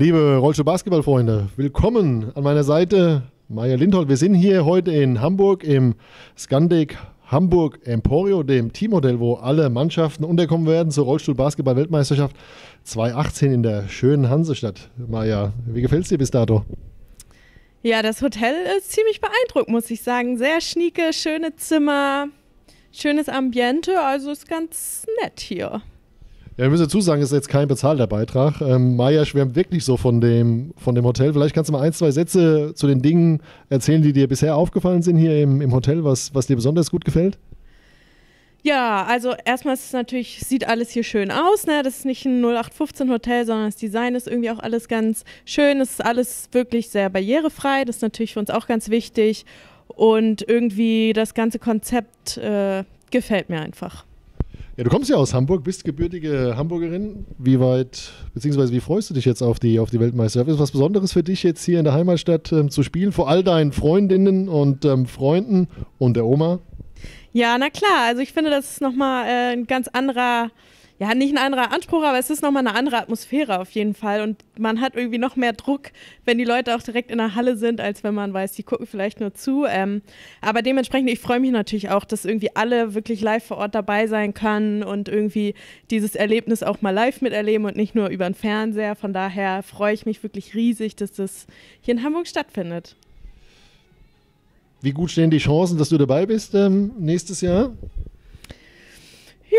Liebe Rollstuhl Basketballfreunde, willkommen an meiner Seite Maja Lindholt. Wir sind hier heute in Hamburg im Scandic Hamburg Emporio, dem Teammodell, wo alle Mannschaften unterkommen werden zur Rollstuhl Basketball Weltmeisterschaft 2018 in der schönen Hansestadt. Maja, wie gefällt es dir bis dato? Ja, das Hotel ist ziemlich beeindruckt, muss ich sagen. Sehr schnieke, schöne Zimmer, schönes Ambiente, also ist ganz nett hier. Ja, wir müssen dazu sagen, ist jetzt kein bezahlter Beitrag. Ähm, Maja schwärmt wirklich so von dem, von dem Hotel. Vielleicht kannst du mal ein, zwei Sätze zu den Dingen erzählen, die dir bisher aufgefallen sind hier im, im Hotel, was, was dir besonders gut gefällt. Ja, also erstmal ist es natürlich, sieht alles hier schön aus. Ne? Das ist nicht ein 0815-Hotel, sondern das Design ist irgendwie auch alles ganz schön. Es ist alles wirklich sehr barrierefrei. Das ist natürlich für uns auch ganz wichtig. Und irgendwie das ganze Konzept äh, gefällt mir einfach. Ja, du kommst ja aus Hamburg, bist gebürtige Hamburgerin. Wie weit, beziehungsweise wie freust du dich jetzt auf die, auf die Weltmeisterschaft? Ist was Besonderes für dich jetzt hier in der Heimatstadt ähm, zu spielen, vor all deinen Freundinnen und ähm, Freunden und der Oma? Ja, na klar. Also ich finde, das ist nochmal äh, ein ganz anderer ja, nicht ein anderer Anspruch, aber es ist nochmal eine andere Atmosphäre auf jeden Fall. Und man hat irgendwie noch mehr Druck, wenn die Leute auch direkt in der Halle sind, als wenn man weiß, die gucken vielleicht nur zu. Ähm, aber dementsprechend, ich freue mich natürlich auch, dass irgendwie alle wirklich live vor Ort dabei sein können und irgendwie dieses Erlebnis auch mal live miterleben und nicht nur über den Fernseher. Von daher freue ich mich wirklich riesig, dass das hier in Hamburg stattfindet. Wie gut stehen die Chancen, dass du dabei bist ähm, nächstes Jahr?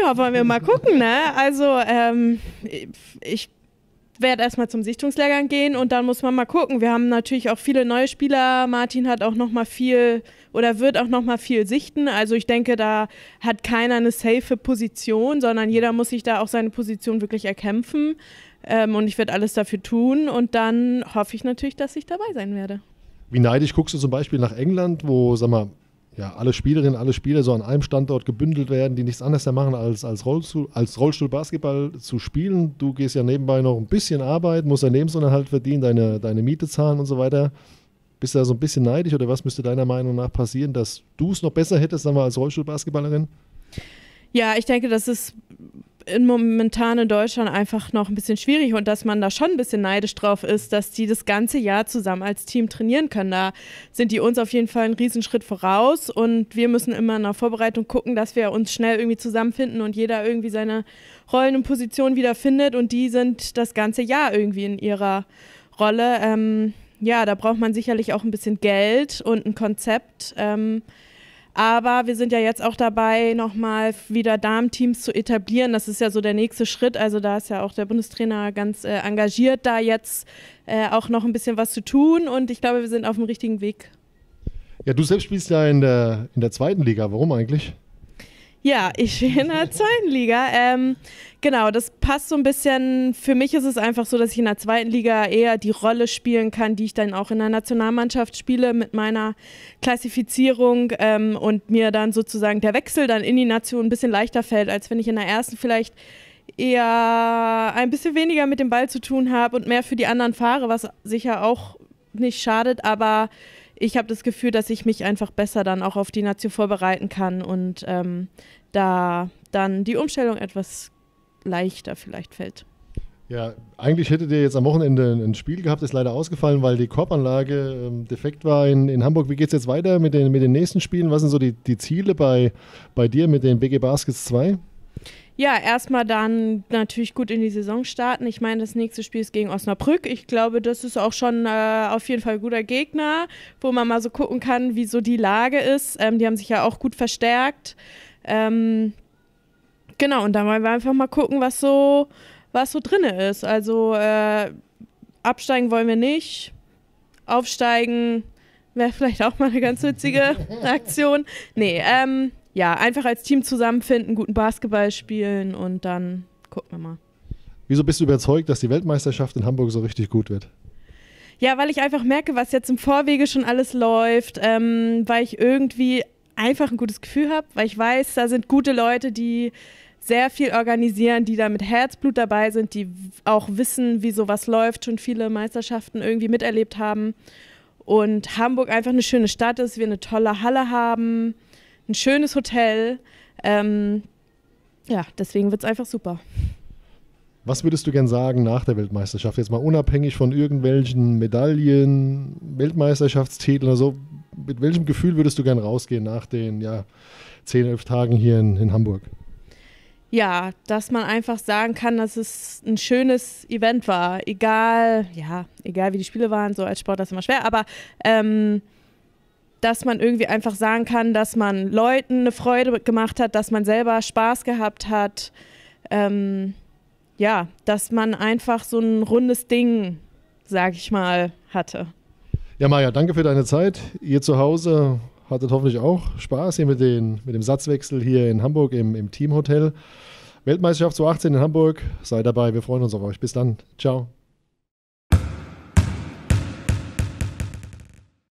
Ja, wollen wir mal gucken, ne? Also, ähm, ich werde erstmal zum Sichtungslehrgang gehen und dann muss man mal gucken. Wir haben natürlich auch viele neue Spieler. Martin hat auch noch mal viel oder wird auch noch mal viel sichten. Also ich denke, da hat keiner eine safe Position, sondern jeder muss sich da auch seine Position wirklich erkämpfen. Ähm, und ich werde alles dafür tun und dann hoffe ich natürlich, dass ich dabei sein werde. Wie neidisch guckst du zum Beispiel nach England, wo, sag mal, ja, alle Spielerinnen, alle Spieler so an einem Standort gebündelt werden, die nichts anderes machen, als, als, Rollstuhl, als Rollstuhlbasketball zu spielen. Du gehst ja nebenbei noch ein bisschen arbeiten, musst deinen Lebensunterhalt verdienen, deine, deine Miete zahlen und so weiter. Bist du da so ein bisschen neidisch oder was müsste deiner Meinung nach passieren, dass du es noch besser hättest, sagen wir, als Rollstuhlbasketballerin? Ja, ich denke, das ist in momentan in Deutschland einfach noch ein bisschen schwierig und dass man da schon ein bisschen neidisch drauf ist, dass die das ganze Jahr zusammen als Team trainieren können. Da sind die uns auf jeden Fall einen Riesenschritt voraus und wir müssen immer in der Vorbereitung gucken, dass wir uns schnell irgendwie zusammenfinden und jeder irgendwie seine Rollen und Positionen wiederfindet und die sind das ganze Jahr irgendwie in ihrer Rolle. Ähm, ja, da braucht man sicherlich auch ein bisschen Geld und ein Konzept. Ähm, aber wir sind ja jetzt auch dabei, nochmal wieder Damenteams zu etablieren. Das ist ja so der nächste Schritt. Also da ist ja auch der Bundestrainer ganz äh, engagiert, da jetzt äh, auch noch ein bisschen was zu tun. Und ich glaube, wir sind auf dem richtigen Weg. Ja, du selbst spielst ja in der, in der zweiten Liga. Warum eigentlich? Ja, ich stehe in der zweiten Liga. Ähm, genau, das passt so ein bisschen. Für mich ist es einfach so, dass ich in der zweiten Liga eher die Rolle spielen kann, die ich dann auch in der Nationalmannschaft spiele mit meiner Klassifizierung ähm, und mir dann sozusagen der Wechsel dann in die Nation ein bisschen leichter fällt, als wenn ich in der ersten vielleicht eher ein bisschen weniger mit dem Ball zu tun habe und mehr für die anderen fahre, was sicher auch nicht schadet, aber ich habe das Gefühl, dass ich mich einfach besser dann auch auf die Nation vorbereiten kann und ähm, da dann die Umstellung etwas leichter vielleicht fällt. Ja, eigentlich hättet ihr jetzt am Wochenende ein Spiel gehabt, ist leider ausgefallen, weil die Korbanlage ähm, defekt war in, in Hamburg. Wie geht es jetzt weiter mit den, mit den nächsten Spielen? Was sind so die, die Ziele bei, bei dir mit den BG Baskets 2? Ja, erstmal dann natürlich gut in die Saison starten. Ich meine, das nächste Spiel ist gegen Osnabrück. Ich glaube, das ist auch schon äh, auf jeden Fall ein guter Gegner, wo man mal so gucken kann, wie so die Lage ist. Ähm, die haben sich ja auch gut verstärkt. Ähm, genau, und dann wollen wir einfach mal gucken, was so, was so drin ist. Also äh, absteigen wollen wir nicht. Aufsteigen wäre vielleicht auch mal eine ganz witzige Aktion. Nee, ähm ja, einfach als Team zusammenfinden, guten Basketball spielen und dann gucken wir mal. Wieso bist du überzeugt, dass die Weltmeisterschaft in Hamburg so richtig gut wird? Ja, weil ich einfach merke, was jetzt im Vorwege schon alles läuft, ähm, weil ich irgendwie einfach ein gutes Gefühl habe, weil ich weiß, da sind gute Leute, die sehr viel organisieren, die da mit Herzblut dabei sind, die auch wissen, wie sowas läuft, schon viele Meisterschaften irgendwie miterlebt haben. Und Hamburg einfach eine schöne Stadt ist, wir eine tolle Halle haben ein schönes Hotel. Ähm, ja, deswegen wird es einfach super. Was würdest du gern sagen nach der Weltmeisterschaft? Jetzt mal unabhängig von irgendwelchen Medaillen, Weltmeisterschaftstiteln oder so. Mit welchem Gefühl würdest du gern rausgehen nach den ja, 10, 11 Tagen hier in, in Hamburg? Ja, dass man einfach sagen kann, dass es ein schönes Event war. Egal, ja, egal wie die Spiele waren, so als Sport das ist immer schwer, aber ähm, dass man irgendwie einfach sagen kann, dass man Leuten eine Freude gemacht hat, dass man selber Spaß gehabt hat. Ähm, ja, dass man einfach so ein rundes Ding, sag ich mal, hatte. Ja, Maja, danke für deine Zeit. Ihr zu Hause hattet hoffentlich auch Spaß hier mit, den, mit dem Satzwechsel hier in Hamburg im, im Teamhotel. Weltmeisterschaft 2018 in Hamburg. Sei dabei, wir freuen uns auf euch. Bis dann. Ciao.